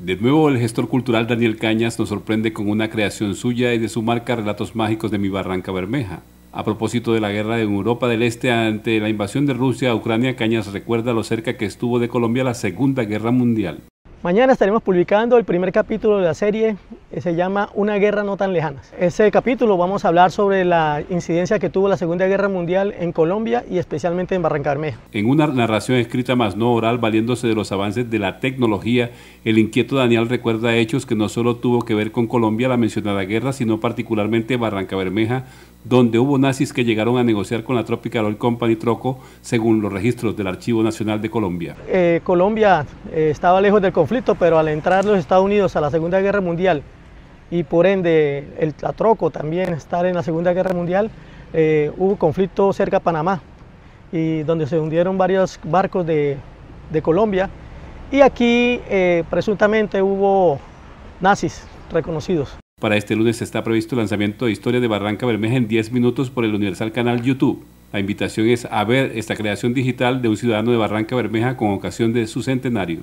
De nuevo, el gestor cultural Daniel Cañas nos sorprende con una creación suya y de su marca Relatos Mágicos de mi Barranca Bermeja. A propósito de la guerra en Europa del Este ante la invasión de Rusia a Ucrania, Cañas recuerda lo cerca que estuvo de Colombia la Segunda Guerra Mundial. Mañana estaremos publicando el primer capítulo de la serie eh, se llama Una guerra no tan lejana. Ese capítulo vamos a hablar sobre la incidencia que tuvo la Segunda Guerra Mundial en Colombia y especialmente en Barranca Bermeja. En una narración escrita más no oral, valiéndose de los avances de la tecnología, el inquieto Daniel recuerda hechos que no solo tuvo que ver con Colombia la mencionada guerra, sino particularmente Barranca Bermeja, donde hubo nazis que llegaron a negociar con la Tropical Oil Company Troco, según los registros del Archivo Nacional de Colombia. Eh, Colombia eh, estaba lejos del conflicto, pero al entrar los Estados Unidos a la Segunda Guerra Mundial, y por ende el Atroco también estar en la Segunda Guerra Mundial, eh, hubo conflicto cerca de Panamá y donde se hundieron varios barcos de, Colombia y aquí eh, presuntamente hubo nazis reconocidos. Para este lunes está previsto el lanzamiento de Historia de Barranca Bermeja en 10 minutos por el Universal Canal YouTube. La invitación es a ver esta creación digital de un ciudadano de Barranca Bermeja con ocasión de su centenario.